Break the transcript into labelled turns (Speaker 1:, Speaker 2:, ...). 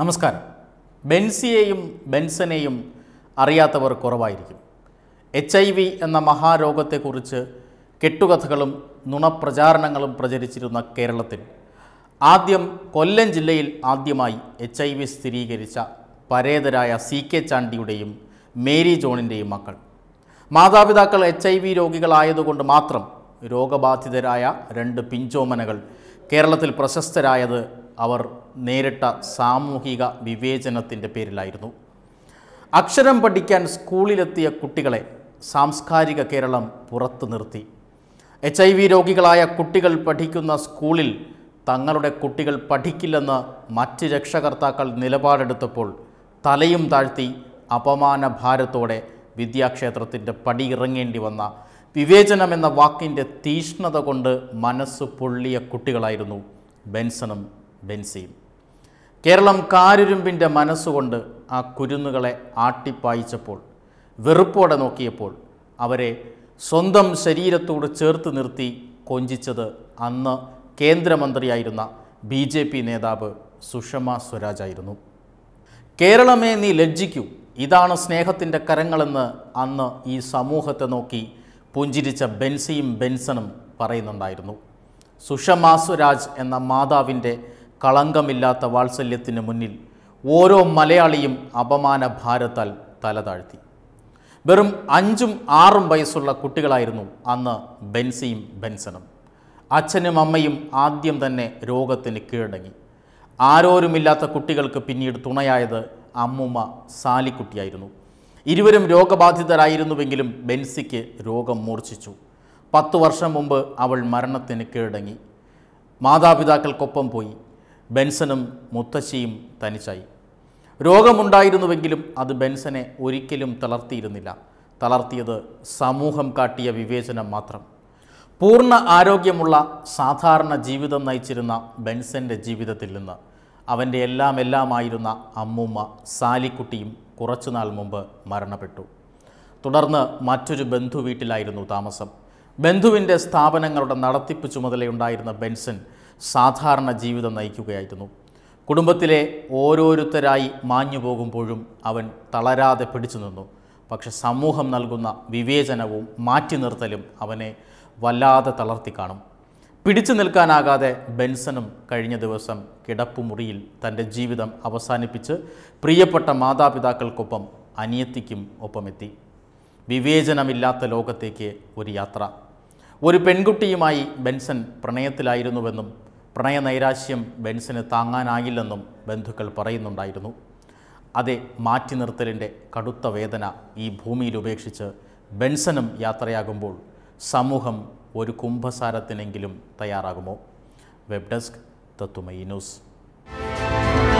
Speaker 1: നമസ്കാരം ബെൻസിയെയും ബെൻസനെയും അറിയാത്തവർ കുറവായിരിക്കും എച്ച് ഐ വി എന്ന മഹാരോഗത്തെക്കുറിച്ച് കെട്ടുകഥകളും നുണപ്രചാരണങ്ങളും പ്രചരിച്ചിരുന്ന കേരളത്തിൽ ആദ്യം കൊല്ലം ജില്ലയിൽ ആദ്യമായി എച്ച് ഐ വി സ്ഥിരീകരിച്ച പരേതരായ സി കെ ചാണ്ടിയുടെയും മേരി ജോണിൻ്റെയും മക്കൾ മാതാപിതാക്കൾ എച്ച് ഐ വി രോഗികളായതുകൊണ്ട് മാത്രം രോഗബാധിതരായ രണ്ട് പിഞ്ചോമനകൾ കേരളത്തിൽ പ്രശസ്തരായത് അവർ നേരിട്ട സാമൂഹിക വിവേചനത്തിൻ്റെ പേരിലായിരുന്നു അക്ഷരം പഠിക്കാൻ സ്കൂളിലെത്തിയ കുട്ടികളെ സാംസ്കാരിക കേരളം പുറത്തു നിർത്തി എച്ച് ഐ വി രോഗികളായ കുട്ടികൾ പഠിക്കുന്ന സ്കൂളിൽ തങ്ങളുടെ കുട്ടികൾ പഠിക്കില്ലെന്ന് മറ്റ് രക്ഷകർത്താക്കൾ നിലപാടെടുത്തപ്പോൾ തലയും താഴ്ത്തി അപമാന ഭാരത്തോടെ വിദ്യാക്ഷേത്രത്തിൻ്റെ പടിയിറങ്ങേണ്ടി വന്ന വിവേചനം എന്ന വാക്കിൻ്റെ തീഷ്ണത കൊണ്ട് മനസ്സ് പൊള്ളിയ കുട്ടികളായിരുന്നു ബെൻസണും ബെൻസിയും കേരളം കാരുരുമ്പിൻ്റെ മനസ്സുകൊണ്ട് ആ കുരുന്നുകളെ ആട്ടിപ്പായിച്ചപ്പോൾ വെറുപ്പോടെ നോക്കിയപ്പോൾ അവരെ സ്വന്തം ശരീരത്തോട് ചേർത്ത് നിർത്തി കൊഞ്ചിച്ചത് അന്ന് കേന്ദ്രമന്ത്രിയായിരുന്ന ബി ജെ പി നേതാവ് സുഷമ സ്വരാജായിരുന്നു കേരളമേ നീ ലജ്ജിക്കൂ ഇതാണ് സ്നേഹത്തിൻ്റെ കരങ്ങളെന്ന് അന്ന് ഈ സമൂഹത്തെ നോക്കി പുഞ്ചിരിച്ച ബെൻസിയും ബെൻസണും പറയുന്നുണ്ടായിരുന്നു സുഷമ സ്വരാജ് എന്ന മാതാവിൻ്റെ കളങ്കമില്ലാത്ത വാത്സല്യത്തിന് മുന്നിൽ ഓരോ മലയാളിയും അപമാന ഭാരത്താൽ തലതാഴ്ത്തി വെറും അഞ്ചും ആറും വയസ്സുള്ള കുട്ടികളായിരുന്നു അന്ന് ബെൻസിയും ബെൻസനും അച്ഛനും അമ്മയും ആദ്യം തന്നെ രോഗത്തിന് കീഴടങ്ങി ആരോരുമില്ലാത്ത കുട്ടികൾക്ക് പിന്നീട് തുണയായത് അമ്മൂമ്മ സാലിക്കുട്ടിയായിരുന്നു ഇരുവരും രോഗബാധിതരായിരുന്നുവെങ്കിലും ബെൻസിക്ക് രോഗം മൂർച്ഛിച്ചു പത്തു വർഷം മുമ്പ് അവൾ മരണത്തിന് കീഴടങ്ങി മാതാപിതാക്കൾക്കൊപ്പം പോയി ബെൻസനും മുത്തശ്ശിയും തനിച്ചായി രോഗമുണ്ടായിരുന്നുവെങ്കിലും അത് ബെൻസനെ ഒരിക്കലും തളർത്തിയിരുന്നില്ല തളർത്തിയത് സമൂഹം കാട്ടിയ വിവേചനം മാത്രം പൂർണ്ണ ആരോഗ്യമുള്ള സാധാരണ ജീവിതം നയിച്ചിരുന്ന ബെൻസൻ്റെ ജീവിതത്തിൽ നിന്ന് അവൻ്റെ എല്ലാം എല്ലാമായിരുന്ന അമ്മൂമ്മ സാലിക്കുട്ടിയും കുറച്ചുനാൾ മുമ്പ് മരണപ്പെട്ടു തുടർന്ന് മറ്റൊരു ബന്ധു വീട്ടിലായിരുന്നു താമസം ബന്ധുവിൻ്റെ സ്ഥാപനങ്ങളുടെ നടത്തിപ്പ് ചുമതലയുണ്ടായിരുന്ന ബെൻസൻ സാധാരണ ജീവിതം നയിക്കുകയായിരുന്നു കുടുംബത്തിലെ ഓരോരുത്തരായി മാഞ്ഞു പോകുമ്പോഴും അവൻ തളരാതെ പിടിച്ചു നിന്നു പക്ഷെ സമൂഹം നൽകുന്ന വിവേചനവും മാറ്റി നിർത്തലും അവനെ വല്ലാതെ തളർത്തി കാണും പിടിച്ചു നിൽക്കാനാകാതെ ബെൻസനും കഴിഞ്ഞ ദിവസം കിടപ്പുമുറിയിൽ തൻ്റെ ജീവിതം അവസാനിപ്പിച്ച് പ്രിയപ്പെട്ട മാതാപിതാക്കൾക്കൊപ്പം അനിയത്തിക്കും ഒപ്പമെത്തി വിവേചനമില്ലാത്ത ലോകത്തേക്ക് ഒരു യാത്ര ഒരു പെൺകുട്ടിയുമായി ബെൻസൺ പ്രണയത്തിലായിരുന്നുവെന്നും പ്രണയനൈരാശ്യം ബെൻസിന് താങ്ങാനാകില്ലെന്നും ബന്ധുക്കൾ പറയുന്നുണ്ടായിരുന്നു അതേ മാറ്റി നിർത്തലിൻ്റെ കടുത്ത വേദന ഈ ഭൂമിയിൽ ഉപേക്ഷിച്ച് ബെൻസനും യാത്രയാകുമ്പോൾ സമൂഹം ഒരു കുംഭസാരത്തിനെങ്കിലും തയ്യാറാകുമോ വെബ് ഡെസ്ക് തത്തുമൈ ന്യൂസ്